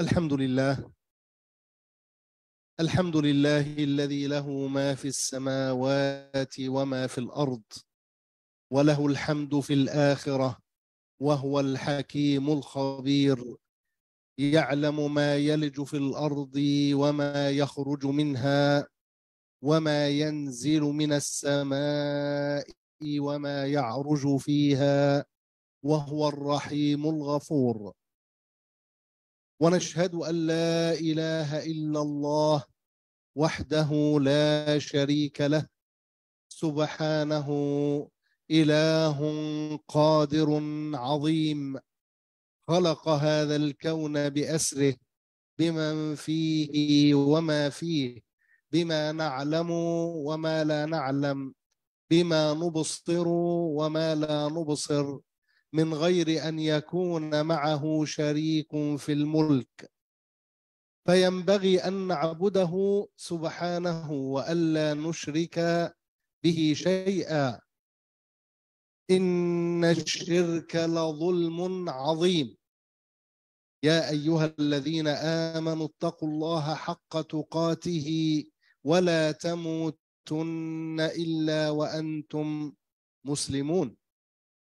الحمد لله الحمد لله الذي له ما في السماوات وما في الارض وله الحمد في الاخره وهو الحكيم الخبير يعلم ما يلج في الارض وما يخرج منها وما ينزل من السماء وما يعرج فيها وهو الرحيم الغفور ونشهد أن لا إله إلا الله وحده لا شريك له سبحانه إله قادر عظيم خلق هذا الكون بأسره بمن فيه وما فيه بما نعلم وما لا نعلم بما نبصر وما لا نبصر من غير ان يكون معه شريك في الملك فينبغي ان نعبده سبحانه والا نشرك به شيئا ان الشرك لظلم عظيم يا ايها الذين امنوا اتقوا الله حق تقاته ولا تموتن الا وانتم مسلمون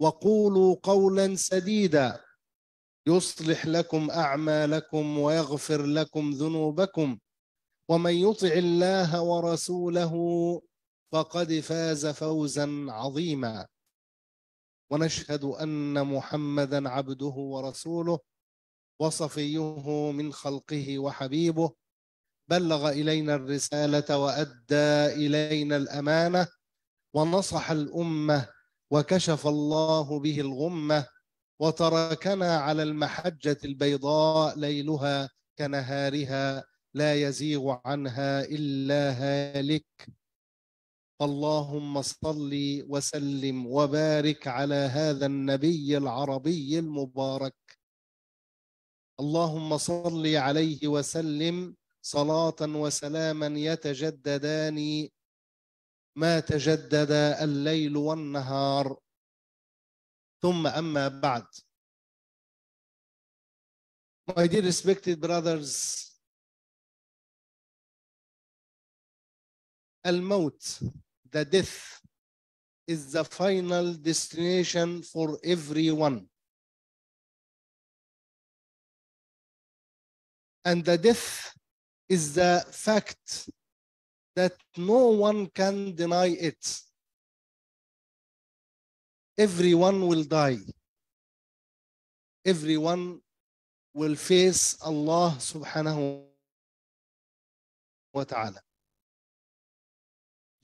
وقولوا قولا سديدا يصلح لكم اعمالكم ويغفر لكم ذنوبكم ومن يطع الله ورسوله فقد فاز فوزا عظيما ونشهد ان محمدا عبده ورسوله وصفيه من خلقه وحبيبه بلغ الينا الرساله وادى الينا الامانه ونصح الامه وكشف الله به الغمه وتركنا على المحجه البيضاء ليلها كنهارها لا يزيغ عنها الا هالك اللهم صل وسلم وبارك على هذا النبي العربي المبارك اللهم صل عليه وسلم صلاه وسلاما يتجددان ما تجدد الليل والنهار ثم أما بعد My dear respected brothers الموت the death is the final destination for everyone and the death is the fact that no one can deny it. Everyone will die. Everyone will face Allah subhanahu wa ta'ala.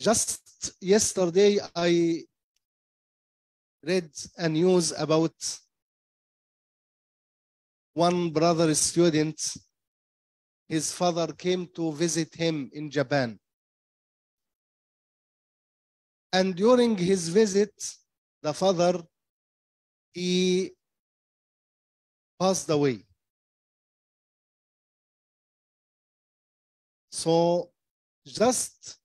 Just yesterday, I read a news about one brother student. His father came to visit him in Japan. And during his visit, the father, he passed away. So just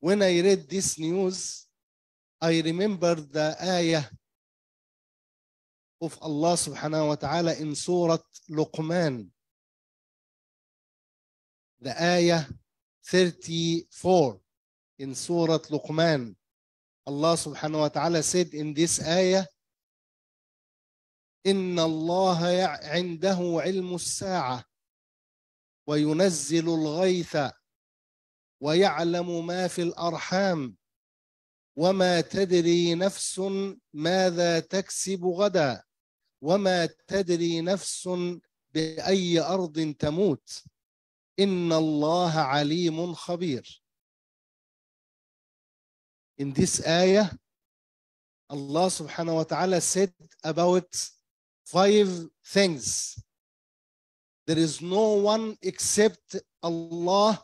when I read this news, I remember the ayah of Allah subhanahu wa ta'ala in Surah Luqman. The ayah 34. in Surah Luqman. Allah subhanahu wa ta'ala said in this ayah, إن الله عنده علم الساعة وينزل الغيث ويعلم ما في الأرحام وما تدري نفس ماذا تكسب غدا وما تدري نفس بأي أرض تموت إن الله عليم خبير in this ayah, Allah subhanahu wa ta'ala said about five things. There is no one except Allah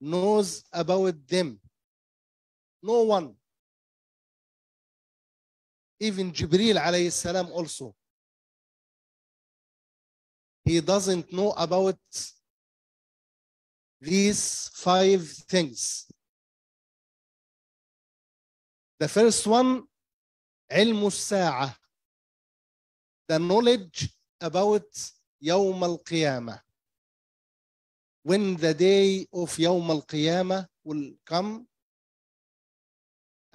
knows about them. No one. Even Jibril alayhi salam also. He doesn't know about these five things. The first one علم الساعة The knowledge about يوم القيامة When the day of يوم القيامة will come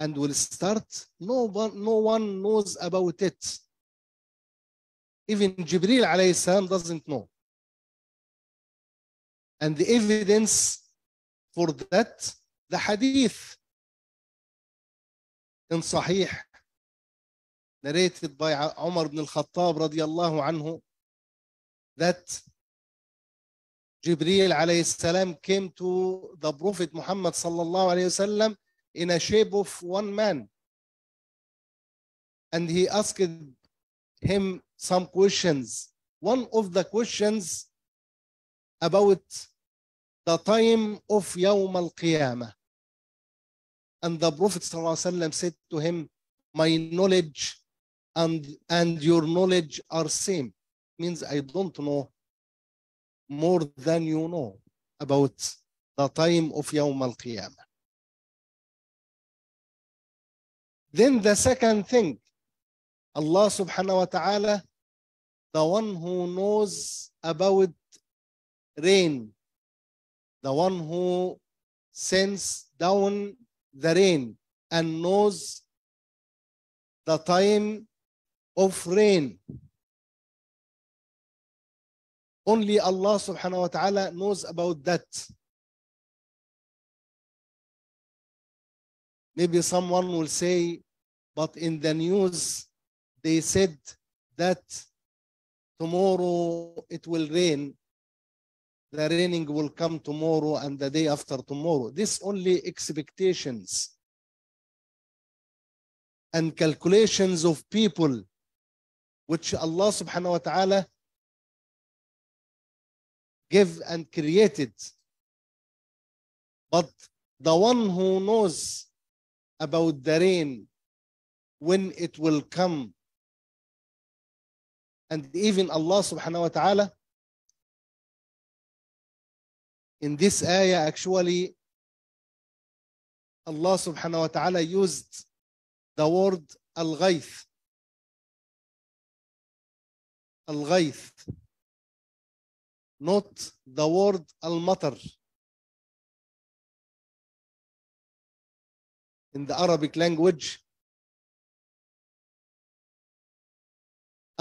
and will start no one, no one knows about it even Jibril عليه السلام doesn't know and the evidence for that the hadith إن صحيح narrated by عمر بن al-Khattab الله عنه that جبريل عليه السلام came to the Prophet Muhammad الله عليه وسلم in a shape of one man. And he asked him some questions. One of the questions about the time of يوم al and the Prophet ﷺ said to him, My knowledge and, and your knowledge are same. Means I don't know more than you know about the time of Yawm al Qiyamah. Then the second thing, Allah subhanahu wa ta'ala, the one who knows about rain, the one who sends down the rain and knows the time of rain. Only Allah subhanahu wa ta'ala knows about that. Maybe someone will say, but in the news they said that tomorrow it will rain the raining will come tomorrow and the day after tomorrow. This only expectations and calculations of people, which Allah subhanahu wa ta'ala gave and created. But the one who knows about the rain, when it will come, and even Allah subhanahu wa ta'ala in this ayah actually Allah subhanahu wa ta'ala used the word al-ghayth. Al-ghayth. Not the word al-matar. In the Arabic language,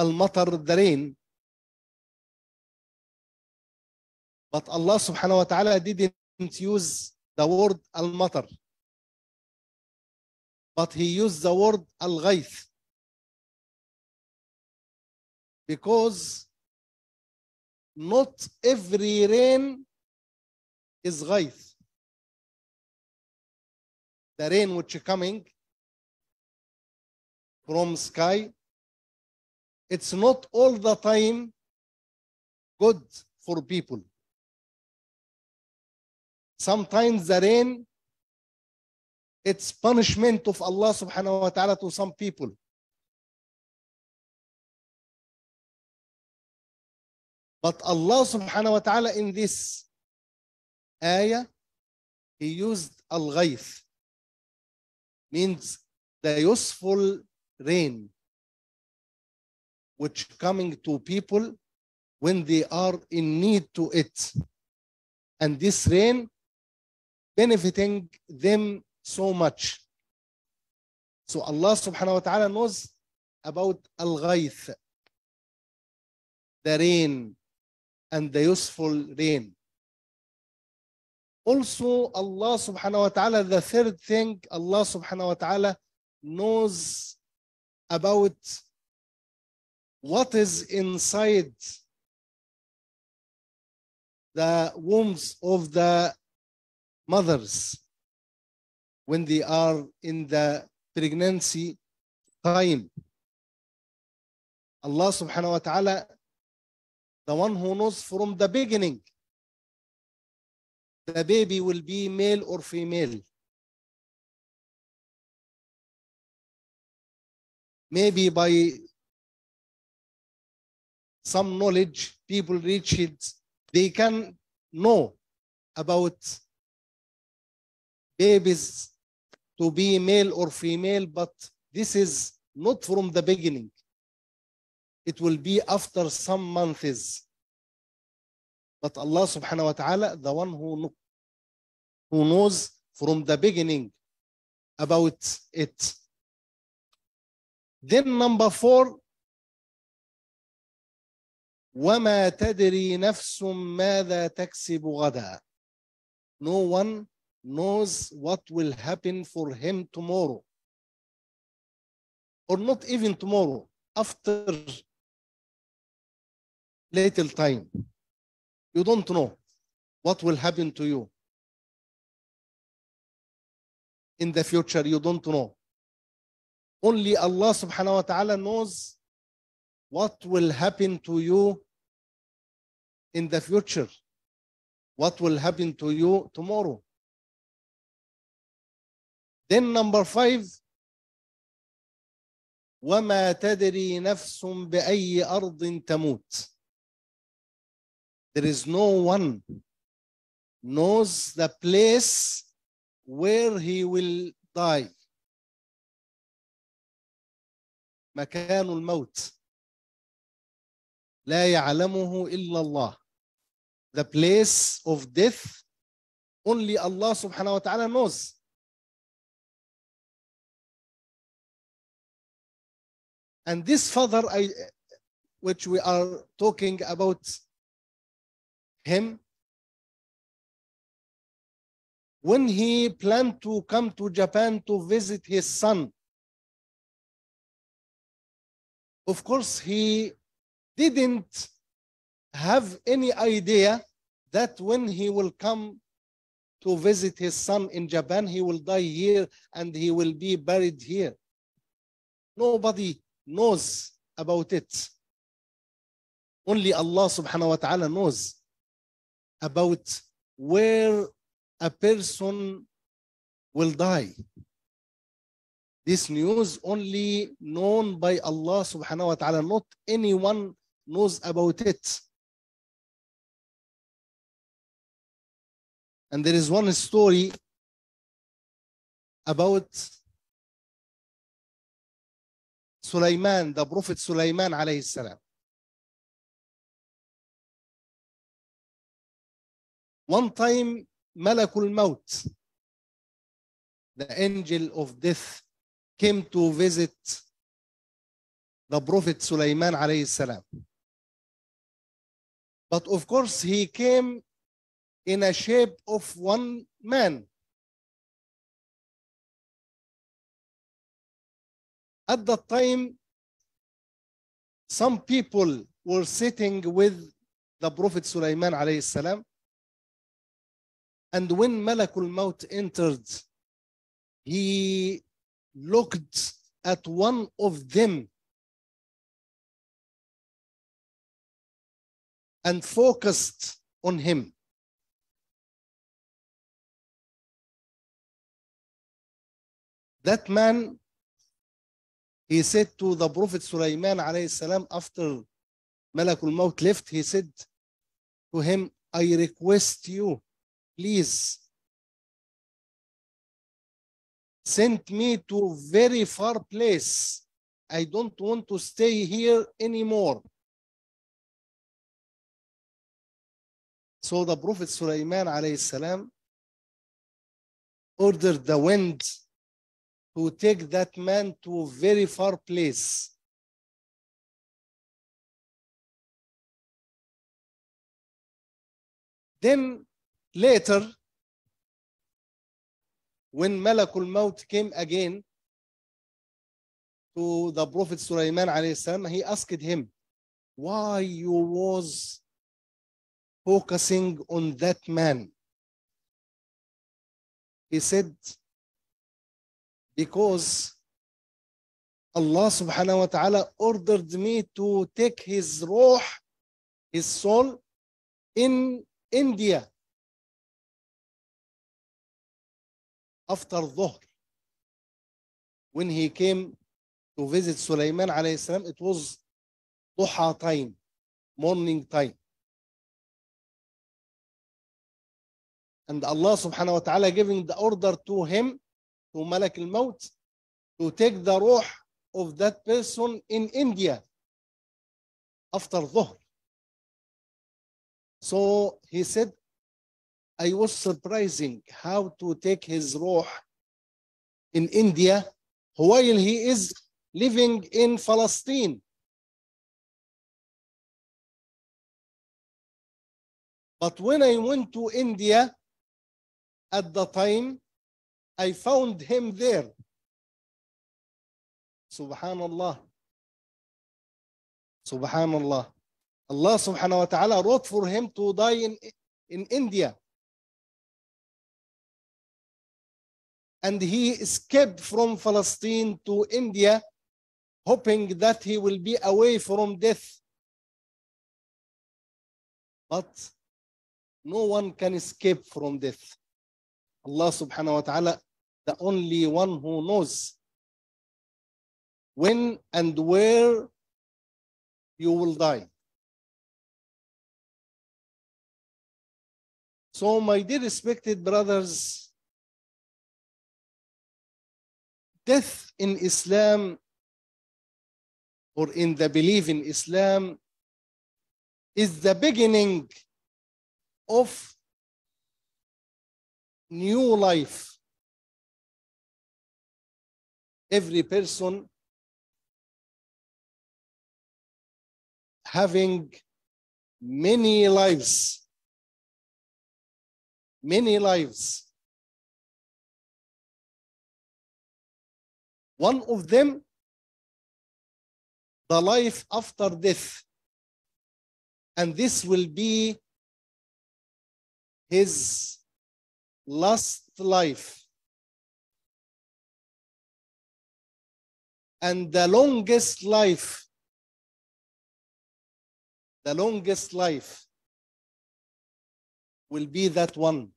al-matar, the rain, But Allah subhanahu wa ta'ala didn't use the word al-matar. But he used the word al-ghayth. Because not every rain is ghayth. The rain which is coming from sky, it's not all the time good for people. Sometimes the rain, it's punishment of Allah subhanahu wa ta'ala to some people. But Allah subhanahu wa ta'ala in this ayah, he used al-ghayth, means the useful rain, which coming to people when they are in need to it. And this rain benefiting them so much. So Allah subhanahu wa ta'ala knows about al-ghayth, the rain and the useful rain. Also, Allah subhanahu wa ta'ala, the third thing, Allah subhanahu wa ta'ala knows about what is inside the wombs of the mothers when they are in the pregnancy time. Allah subhanahu wa ta'ala, the one who knows from the beginning, the baby will be male or female. Maybe by some knowledge, people reach it, they can know about babies to be male or female, but this is not from the beginning. It will be after some months. But Allah subhanahu wa ta'ala, the one who, who knows from the beginning about it. Then number four, وما تدري نفس ماذا تكسب غدا. No one knows what will happen for him tomorrow. Or not even tomorrow, after little time. You don't know what will happen to you. In the future, you don't know. Only Allah subhanahu wa ta'ala knows what will happen to you in the future. What will happen to you tomorrow. then number five وما تدري نفس بأي أرض تموت there is no one knows the place where he will die مكان الموت لا يعلمه إلا الله the place of death only Allah subhanahu wa ta'ala knows And this father, I, which we are talking about him, when he planned to come to Japan to visit his son, of course, he didn't have any idea that when he will come to visit his son in Japan, he will die here and he will be buried here. Nobody knows about it. Only Allah subhanahu wa ta'ala knows about where a person will die. This news only known by Allah subhanahu wa ta'ala, not anyone knows about it. And there is one story about سليمان ده بروفيت سليمان عليه السلام وان تايم ملك الموت the angel of death came to visit the prophet سليمان عليه السلام but of course he came in a shape of one man at that time, some people were sitting with the Prophet Sulaiman alayhi salam. And when Malakul Maut entered, he looked at one of them and focused on him. That man he said to the Prophet Sulaiman alayhi salam after Malakul Maut left, he said to him, I request you, please send me to very far place. I don't want to stay here anymore. So the Prophet Sulaiman alayhi salam ordered the wind to take that man to a very far place. Then later, when Malakul Maut came again to the Prophet Sulaiman he asked him, why you was focusing on that man? He said, because Allah subhanahu wa ta'ala ordered me to take his ruh, his soul, in India after Dhuhr. When he came to visit Sulaiman alayhi salam, it was Duha time, morning time. And Allah subhanahu wa ta'ala giving the order to him to Malak al-Maut to take the ruh of that person in India after Dhuhr. So he said, I was surprising how to take his ruh in India while he is living in Palestine. But when I went to India at the time, I found him there. Subhanallah. Subhanallah. Allah subhanahu wa ta'ala wrote for him to die in, in India. And he escaped from Palestine to India, hoping that he will be away from death. But no one can escape from death. Allah subhanahu wa ta'ala, the only one who knows when and where you will die. So, my dear respected brothers, death in Islam or in the belief in Islam is the beginning of new life. Every person having many lives. Many lives. One of them, the life after death. And this will be his last life. And the longest life, the longest life will be that one.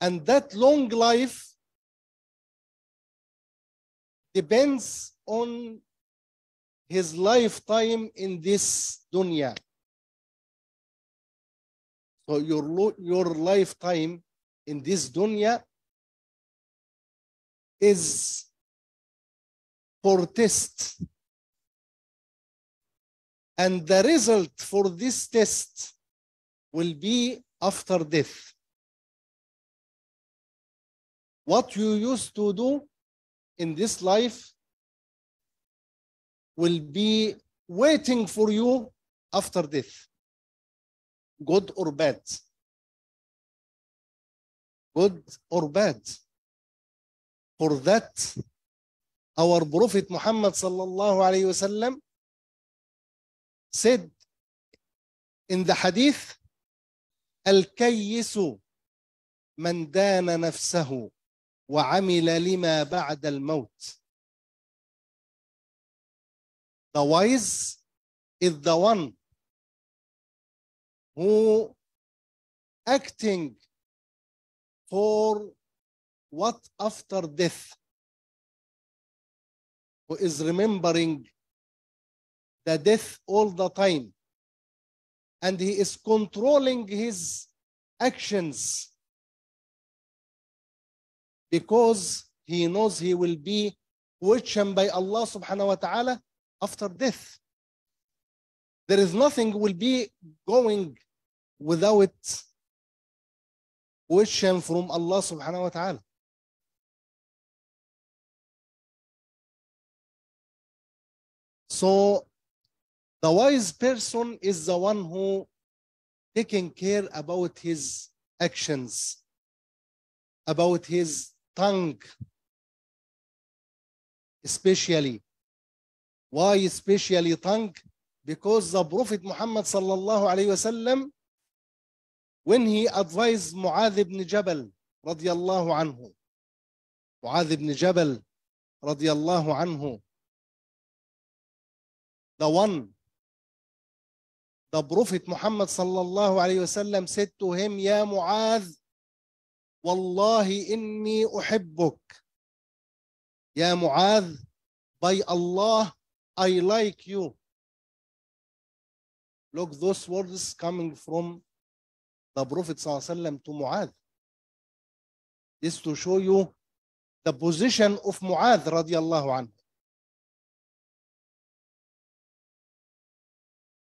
And that long life depends on his lifetime in this dunya. So your, your lifetime in this dunya is for test. And the result for this test will be after death. What you used to do in this life will be waiting for you after death. good or bad good or bad for that our prophet Muhammad sallallahu alayhi وسلم said in the hadith الكيس من دان نفسه وعمل لما بعد الموت the wise is the one who acting for what after death, who is remembering the death all the time, and he is controlling his actions because he knows he will be questioned by Allah subhanahu wa ta'ala after death there is nothing will be going without question from Allah subhanahu wa ta'ala. So the wise person is the one who taking care about his actions, about his tongue, especially. Why especially tongue? because the Prophet Muhammad sallallahu alayhi wasallam when he advised Muadh ibn Jabal radiyallahu anhu Muadh ibn Jabal radiyallahu anhu the one the Prophet Muhammad sallallahu alayhi wasallam said to him يا Muadh والله إني أحبك يا معاذ by Allah I like you Look, those words coming from the Prophet ﷺ to Mu'adh is to show you the position of Mu'adh radiallahu anhu.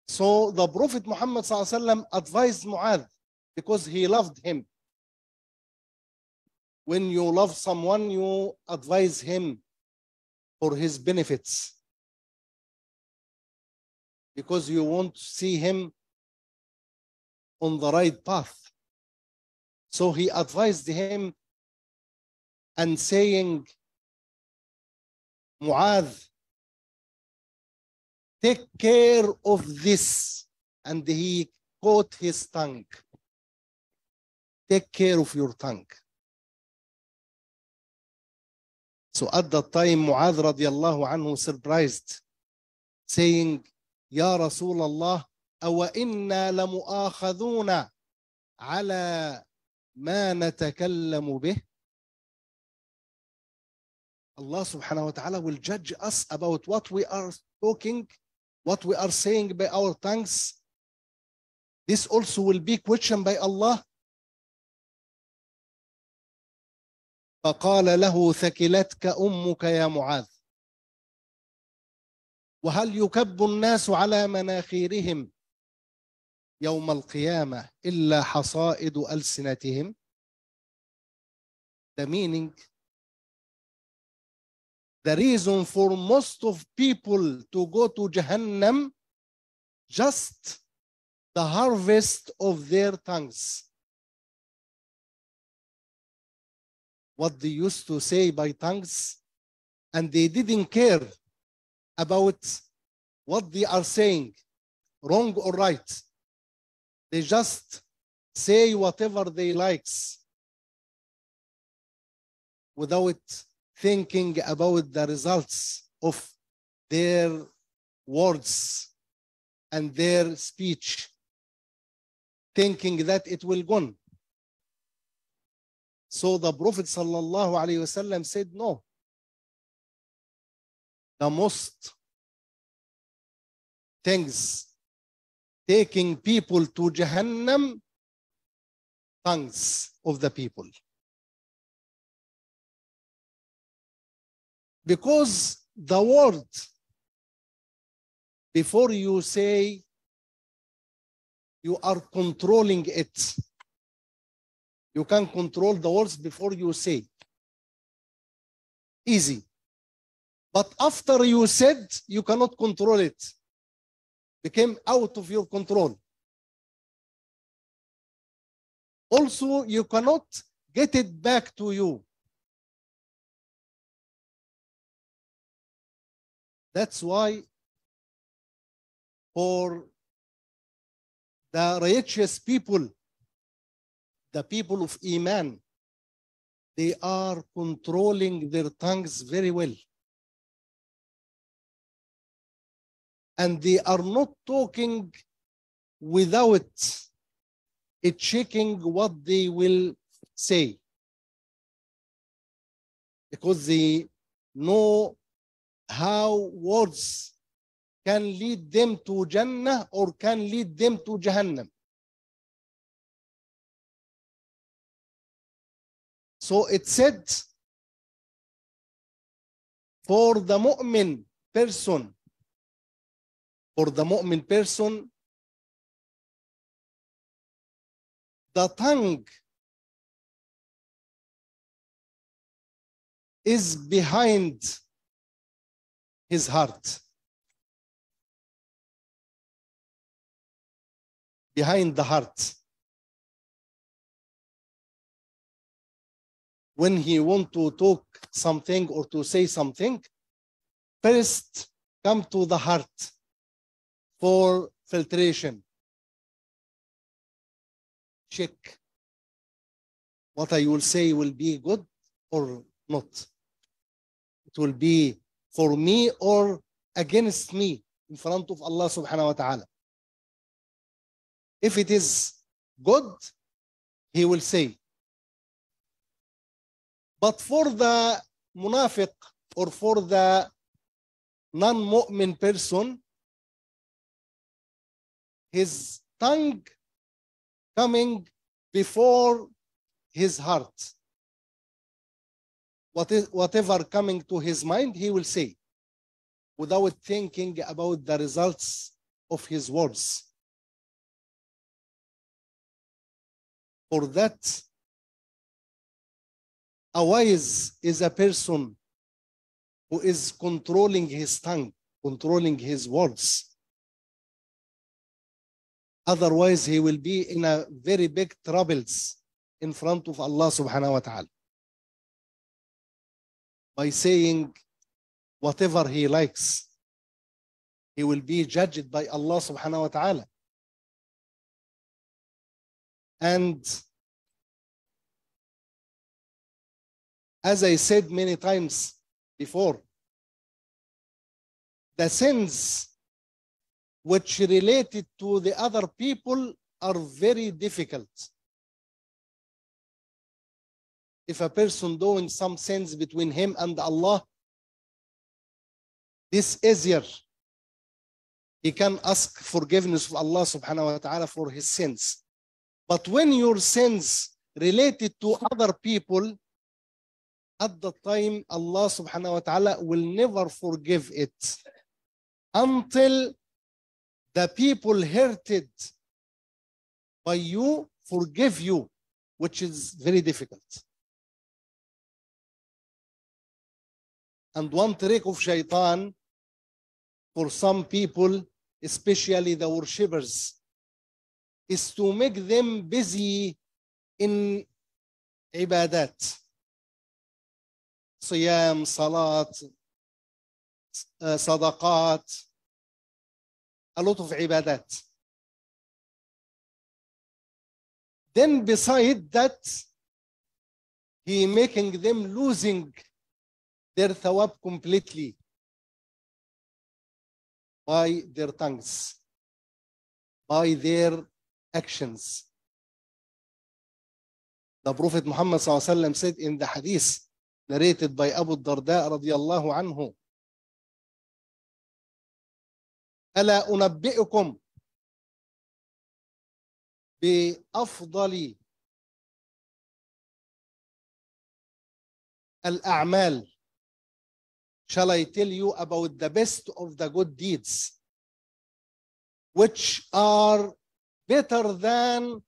So the Prophet Muhammad ﷺ advised Mu'adh because he loved him. When you love someone, you advise him for his benefits because you want to see him on the right path. So he advised him and saying, Mu'adh, take care of this. And he caught his tongue. Take care of your tongue. So at that time, Mu'adh radiallahu anhu surprised, saying, يا رسول الله أو إنا لمؤاخذون على ما نتكلم به الله سبحانه وتعالى will judge us about what we are talking, what we are saying by our tongues. This also will be questioned by Allah. فقال له ثكلتك أمك يا معاذ وهل يكب الناس على مناخيرهم يوم القيامة إلا حصائد ألسنتهم The meaning The reason for most of people to go to Jahannam just the harvest of their tongues. What they used to say by tongues and they didn't care about what they are saying, wrong or right. They just say whatever they likes without thinking about the results of their words and their speech, thinking that it will go on. So the Prophet sallallahu alaihi wasallam said, no, the most things taking people to Jahannam, tongues of the people. Because the word, before you say, you are controlling it. You can control the words before you say. Easy. But after you said, you cannot control it. Became out of your control. Also, you cannot get it back to you. That's why for the righteous people, the people of Iman, they are controlling their tongues very well. and they are not talking without it checking what they will say because they know how words can lead them to Jannah or can lead them to Jahannam. So it said, for the mu'min person, for the mu'min person, the tongue is behind his heart. Behind the heart. When he want to talk something or to say something, first come to the heart for filtration. Check what I will say will be good or not. It will be for me or against me in front of Allah subhanahu wa ta'ala. If it is good, he will say. But for the munafiq or for the non-mu'min person, his tongue coming before his heart. What is, whatever coming to his mind, he will say without thinking about the results of his words. For that, a wise is a person who is controlling his tongue, controlling his words. Otherwise, he will be in a very big troubles in front of Allah subhanahu wa ta'ala. By saying whatever he likes, he will be judged by Allah subhanahu wa ta'ala. And as I said many times before, the sins which related to the other people are very difficult. If a person doing some sins between him and Allah, this easier. He can ask forgiveness of Allah subhanahu wa ta'ala for his sins. But when your sins related to other people, at the time Allah subhanahu wa ta'ala will never forgive it until the people hurted by you forgive you, which is very difficult. And one trick of shaitan for some people, especially the worshippers, is to make them busy in ibadat. Siyam, salat, uh, sadaqat, a lot of ibadat. Then beside that, he making them losing their thawab completely by their tongues, by their actions. The Prophet Muhammad said in the hadith narrated by Abu Darda radiallahu anhu, ألا أنبئكم بأفضل الأعمال Shall I tell you about the best of the good deeds which are better than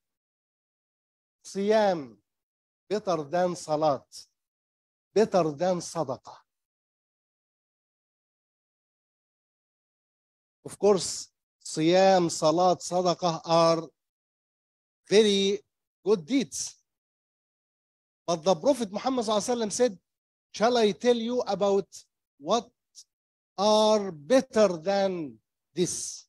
صيام better than صلاة better than صدقة Of course, Siyam, Salat, Sadaqah are very good deeds. But the Prophet Muhammad said, Shall I tell you about what are better than this?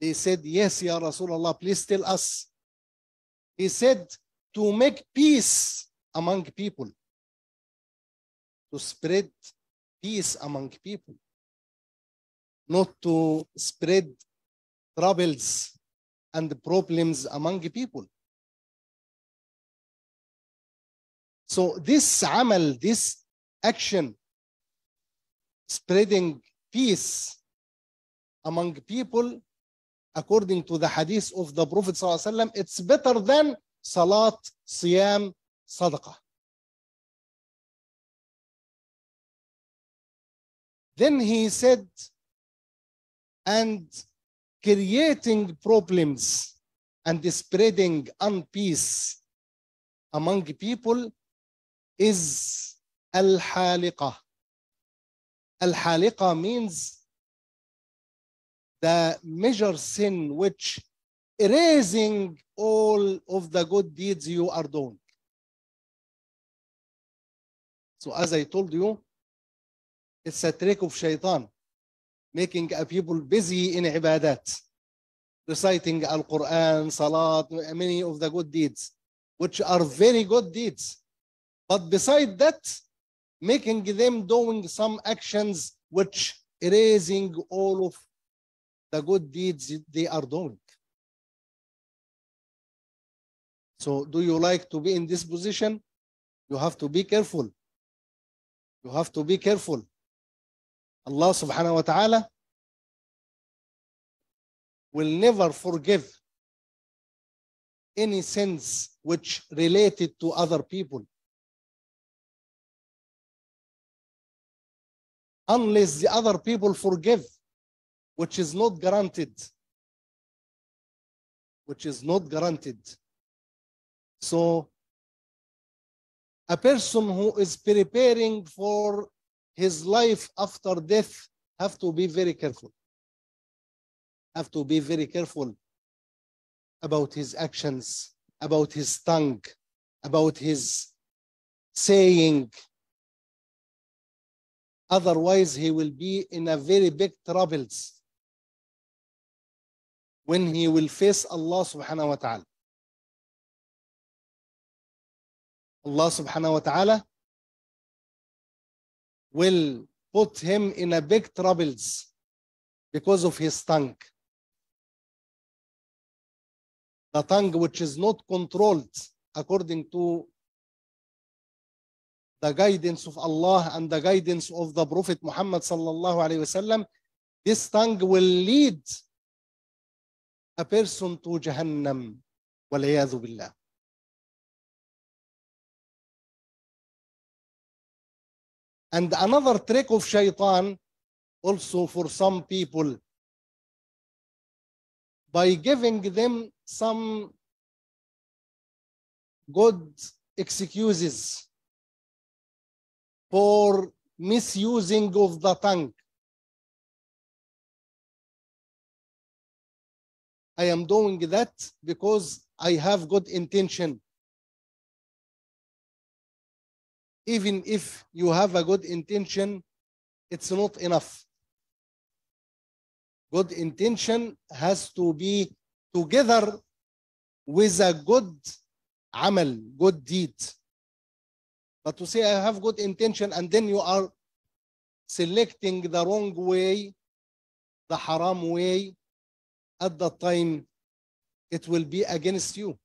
They said, Yes, Ya Rasulullah, please tell us. He said, To make peace among people, to spread peace among people, not to spread troubles and problems among people. So this amal, this action, spreading peace among people, according to the hadith of the Prophet ﷺ, it's better than salat, siyam, sadaqah. Then he said, and creating problems and spreading unpeace among people is al halika al halika means the major sin which erasing all of the good deeds you are doing. So as I told you, it's a trick of shaitan, making people busy in ibadat, reciting Al Quran, Salat, many of the good deeds, which are very good deeds. But beside that, making them doing some actions which erasing all of the good deeds they are doing. So, do you like to be in this position? You have to be careful. You have to be careful. Allah subhanahu wa ta'ala will never forgive any sins which related to other people unless the other people forgive which is not guaranteed which is not guaranteed so a person who is preparing for his life after death have to be very careful. Have to be very careful about his actions, about his tongue, about his saying. Otherwise, he will be in a very big troubles when he will face Allah subhanahu wa ta'ala. Allah subhanahu wa ta'ala will put him in a big troubles because of his tongue. The tongue which is not controlled according to the guidance of Allah and the guidance of the Prophet Muhammad sallallahu alaihi wasallam, this tongue will lead a person to Jahannam. وَالْعِيَاذُ بِاللَّهِ And another trick of shaitan also for some people by giving them some good excuses for misusing of the tongue. I am doing that because I have good intention. even if you have a good intention it's not enough good intention has to be together with a good amal good deed but to say i have good intention and then you are selecting the wrong way the haram way at that time it will be against you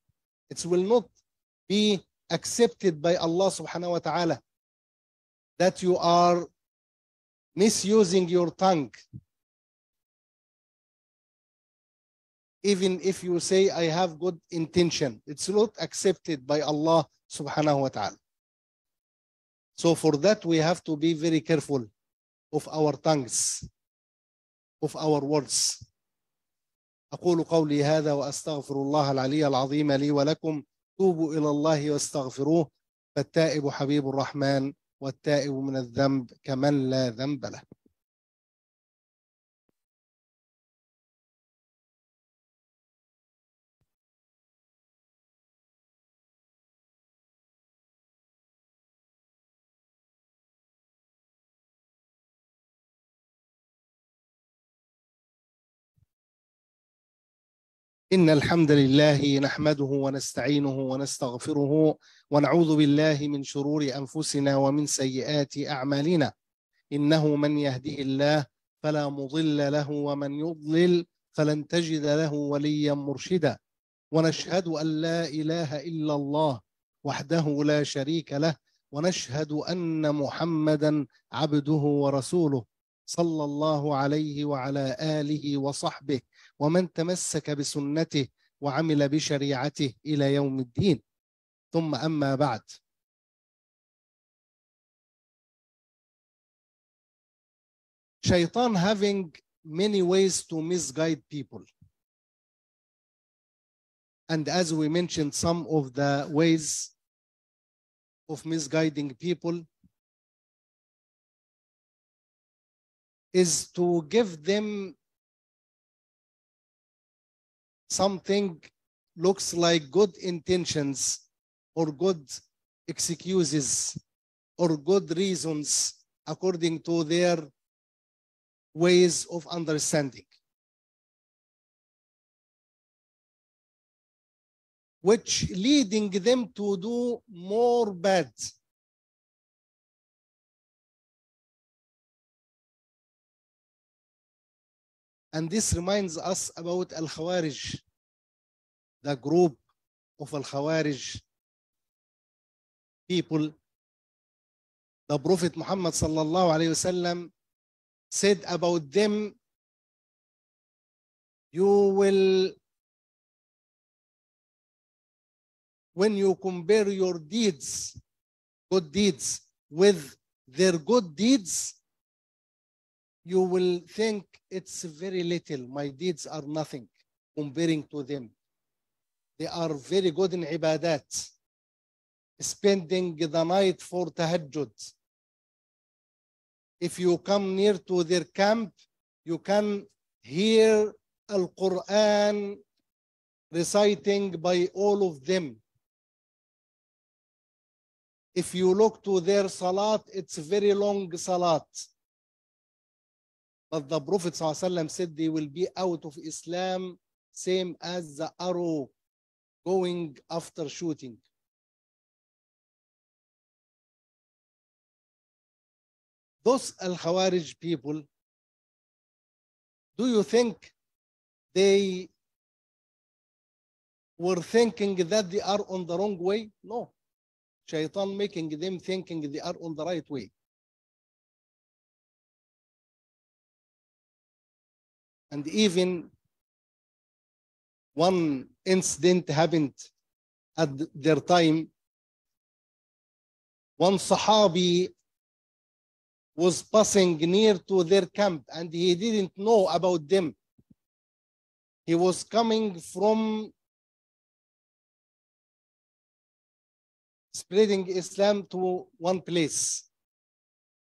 it will not be accepted by Allah subhanahu wa ta'ala, that you are misusing your tongue. Even if you say, I have good intention, it's not accepted by Allah subhanahu wa ta'ala. So for that, we have to be very careful of our tongues, of our words. أقول قولي هذا وأستغفر الله العلي العظيم لي ولكم توبوا إلى الله واستغفروه فالتائب حبيب الرحمن والتائب من الذنب كمن لا ذنب له إن الحمد لله نحمده ونستعينه ونستغفره ونعوذ بالله من شرور أنفسنا ومن سيئات أعمالنا إنه من يهده الله فلا مضل له ومن يضلل فلن تجد له وليا مرشدا ونشهد أن لا إله إلا الله وحده لا شريك له ونشهد أن محمدا عبده ورسوله صلى الله عليه وعلى آله وصحبه ومن تمسك بسنته وعمل بشريعته إلى يوم الدين ثم أما بعد شيطان having many ways to misguide people and as we mentioned some of the ways of misguiding people is to give them something looks like good intentions or good excuses or good reasons according to their ways of understanding. Which leading them to do more bad And this reminds us about Al-Khawarij, the group of Al-Khawarij people. The Prophet Muhammad sallallahu alayhi wasallam said about them, you will, when you compare your deeds, good deeds, with their good deeds, you will think it's very little. My deeds are nothing comparing to them. They are very good in ibadat, spending the night for tahajjud. If you come near to their camp, you can hear Al Quran reciting by all of them. If you look to their salat, it's very long salat but the Prophet said they will be out of Islam, same as the arrow going after shooting. Those Al Khawarij people, do you think they were thinking that they are on the wrong way? No. Shaitan making them thinking they are on the right way. and even one incident happened at their time. One Sahabi was passing near to their camp and he didn't know about them. He was coming from spreading Islam to one place.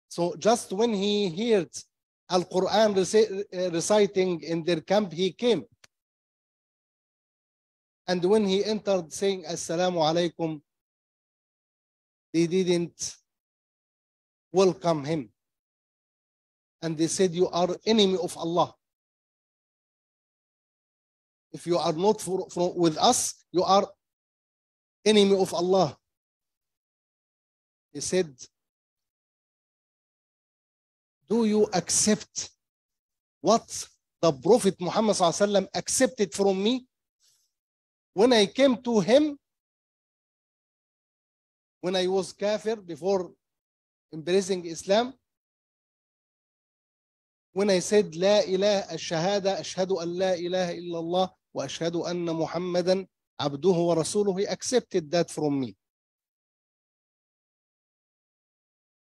So just when he heard Al-Quran eh, reciting in their camp, he came. And when he entered saying, Assalamu alaikum, they didn't welcome him. And they said, you are enemy of Allah. If you are not for, for, with us, you are enemy of Allah. He said, Do you accept what the Prophet Muhammad صلى الله عليه وسلم accepted from me when I came to him when I was kafir before embracing Islam when I said لا إله الشهادة أشهد أن لا إله إلا الله وأشهد أن محمدا عبده ورسوله he accepted that from me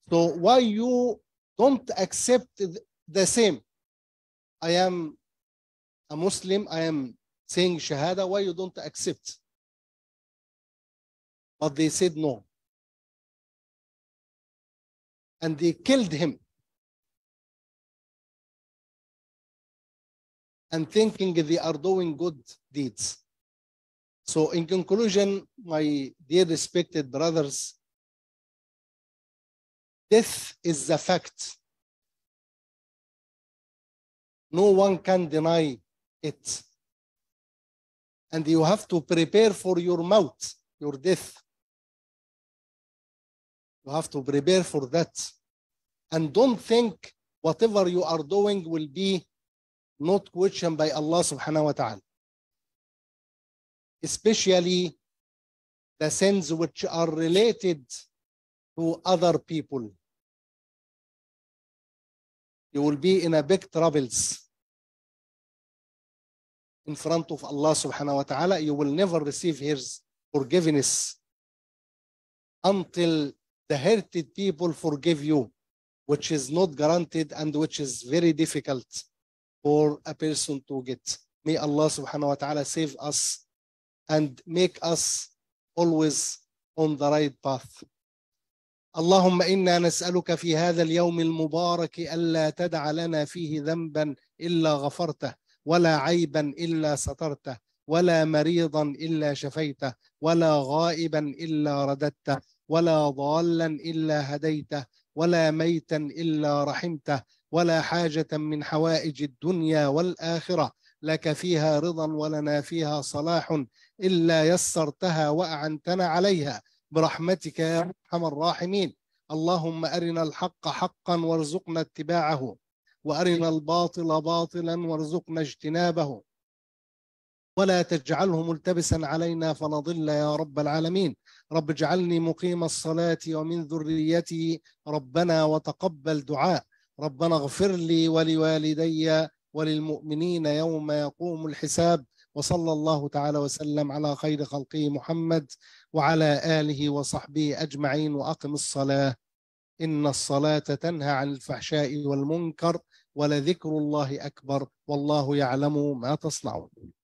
so why you Don't accept the same. I am a Muslim. I am saying Shahada. Why you don't accept? But they said no. And they killed him. And thinking they are doing good deeds. So in conclusion, my dear respected brothers, Death is a fact. No one can deny it. And you have to prepare for your mouth, your death. You have to prepare for that. And don't think whatever you are doing will be not questioned by Allah subhanahu wa ta'ala. Especially the sins which are related to other people you will be in a big troubles in front of Allah subhanahu wa ta'ala. You will never receive His forgiveness until the hurted people forgive you, which is not granted and which is very difficult for a person to get. May Allah subhanahu wa ta'ala save us and make us always on the right path. اللهم انا نسالك في هذا اليوم المبارك الا تدع لنا فيه ذنبا الا غفرته ولا عيبا الا سترته ولا مريضا الا شفيته ولا غائبا الا رددته ولا ضالا الا هديته ولا ميتا الا رحمته ولا حاجه من حوائج الدنيا والاخره لك فيها رضا ولنا فيها صلاح الا يسرتها واعنتنا عليها برحمتك يا ارحم الراحمين اللهم ارنا الحق حقا وارزقنا اتباعه وارنا الباطل باطلا وارزقنا اجتنابه ولا تجعله ملتبسا علينا فنضل يا رب العالمين رب اجعلني مقيم الصلاة ومن ذريتي ربنا وتقبل دعاء ربنا اغفر لي ولوالدي وللمؤمنين يوم يقوم الحساب وصلى الله تعالى وسلم على خير خلقه محمد وعلى آله وصحبه أجمعين وأقم الصلاة إن الصلاة تنهى عن الفحشاء والمنكر ولذكر الله أكبر والله يعلم ما تصنعون